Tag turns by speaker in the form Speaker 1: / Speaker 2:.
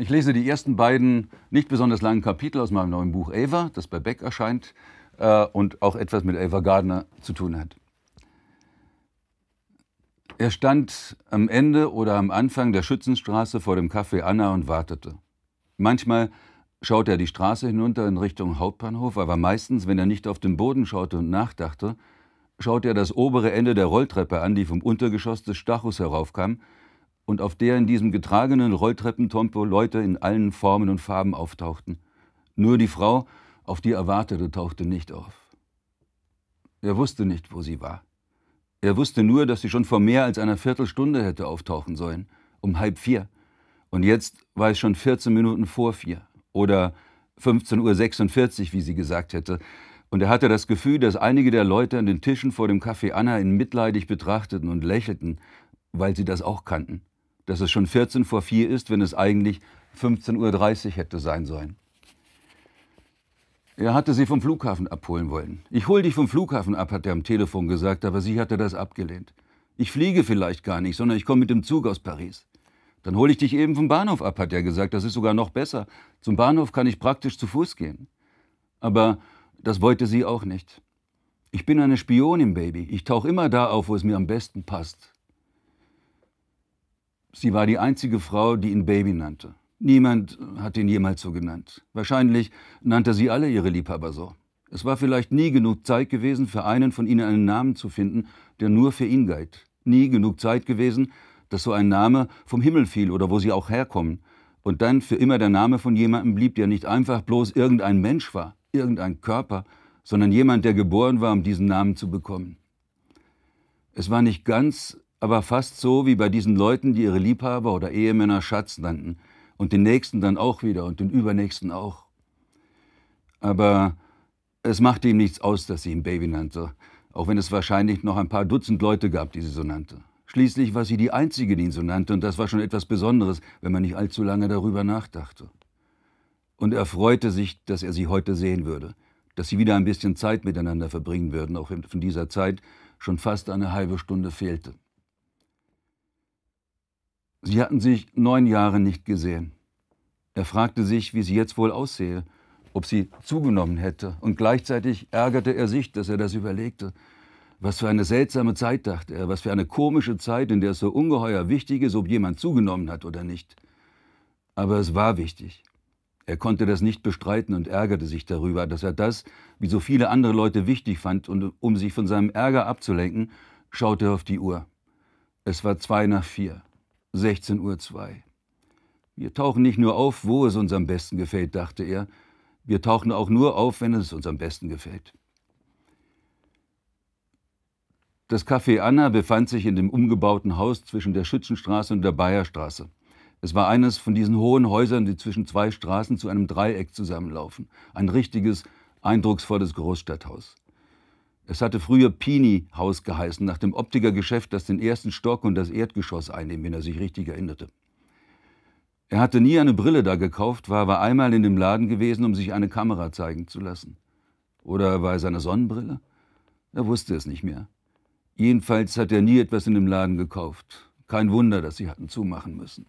Speaker 1: Ich lese die ersten beiden nicht besonders langen Kapitel aus meinem neuen Buch Eva, das bei Beck erscheint äh, und auch etwas mit Eva Gardner zu tun hat. Er stand am Ende oder am Anfang der Schützenstraße vor dem Café Anna und wartete. Manchmal schaute er die Straße hinunter in Richtung Hauptbahnhof, aber meistens, wenn er nicht auf den Boden schaute und nachdachte, schaute er das obere Ende der Rolltreppe an, die vom Untergeschoss des Stachus heraufkam und auf der in diesem getragenen Rolltreppentompo Leute in allen Formen und Farben auftauchten. Nur die Frau, auf die er wartete, tauchte nicht auf. Er wusste nicht, wo sie war. Er wusste nur, dass sie schon vor mehr als einer Viertelstunde hätte auftauchen sollen, um halb vier. Und jetzt war es schon 14 Minuten vor vier oder 15.46 Uhr, wie sie gesagt hätte. Und er hatte das Gefühl, dass einige der Leute an den Tischen vor dem Café Anna ihn mitleidig betrachteten und lächelten, weil sie das auch kannten dass es schon 14 vor 4 ist, wenn es eigentlich 15.30 Uhr hätte sein sollen. Er hatte sie vom Flughafen abholen wollen. Ich hol dich vom Flughafen ab, hat er am Telefon gesagt, aber sie hatte das abgelehnt. Ich fliege vielleicht gar nicht, sondern ich komme mit dem Zug aus Paris. Dann hole ich dich eben vom Bahnhof ab, hat er gesagt. Das ist sogar noch besser. Zum Bahnhof kann ich praktisch zu Fuß gehen. Aber das wollte sie auch nicht. Ich bin eine Spionin, Baby. Ich tauche immer da auf, wo es mir am besten passt. Sie war die einzige Frau, die ihn Baby nannte. Niemand hat ihn jemals so genannt. Wahrscheinlich nannte sie alle ihre Liebhaber so. Es war vielleicht nie genug Zeit gewesen, für einen von ihnen einen Namen zu finden, der nur für ihn galt. Nie genug Zeit gewesen, dass so ein Name vom Himmel fiel oder wo sie auch herkommen. Und dann für immer der Name von jemandem blieb, der nicht einfach bloß irgendein Mensch war, irgendein Körper, sondern jemand, der geboren war, um diesen Namen zu bekommen. Es war nicht ganz aber fast so wie bei diesen Leuten, die ihre Liebhaber oder Ehemänner Schatz nannten und den nächsten dann auch wieder und den übernächsten auch. Aber es machte ihm nichts aus, dass sie ihn Baby nannte, auch wenn es wahrscheinlich noch ein paar Dutzend Leute gab, die sie so nannte. Schließlich war sie die Einzige, die ihn so nannte, und das war schon etwas Besonderes, wenn man nicht allzu lange darüber nachdachte. Und er freute sich, dass er sie heute sehen würde, dass sie wieder ein bisschen Zeit miteinander verbringen würden, auch wenn von dieser Zeit schon fast eine halbe Stunde fehlte. Sie hatten sich neun Jahre nicht gesehen. Er fragte sich, wie sie jetzt wohl aussehe, ob sie zugenommen hätte, und gleichzeitig ärgerte er sich, dass er das überlegte. Was für eine seltsame Zeit, dachte er, was für eine komische Zeit, in der es so ungeheuer wichtig ist, ob jemand zugenommen hat oder nicht. Aber es war wichtig. Er konnte das nicht bestreiten und ärgerte sich darüber, dass er das, wie so viele andere Leute, wichtig fand, und um sich von seinem Ärger abzulenken, schaute er auf die Uhr. Es war zwei nach vier. 16.02 Uhr. Wir tauchen nicht nur auf, wo es uns am besten gefällt, dachte er. Wir tauchen auch nur auf, wenn es uns am besten gefällt. Das Café Anna befand sich in dem umgebauten Haus zwischen der Schützenstraße und der Bayerstraße. Es war eines von diesen hohen Häusern, die zwischen zwei Straßen zu einem Dreieck zusammenlaufen. Ein richtiges, eindrucksvolles Großstadthaus. Es hatte früher Pini-Haus geheißen, nach dem Optikergeschäft, das den ersten Stock und das Erdgeschoss einnehmen, wenn er sich richtig erinnerte. Er hatte nie eine Brille da gekauft, war aber einmal in dem Laden gewesen, um sich eine Kamera zeigen zu lassen. Oder war es eine Sonnenbrille? Er wusste es nicht mehr. Jedenfalls hat er nie etwas in dem Laden gekauft. Kein Wunder, dass sie hatten zumachen müssen.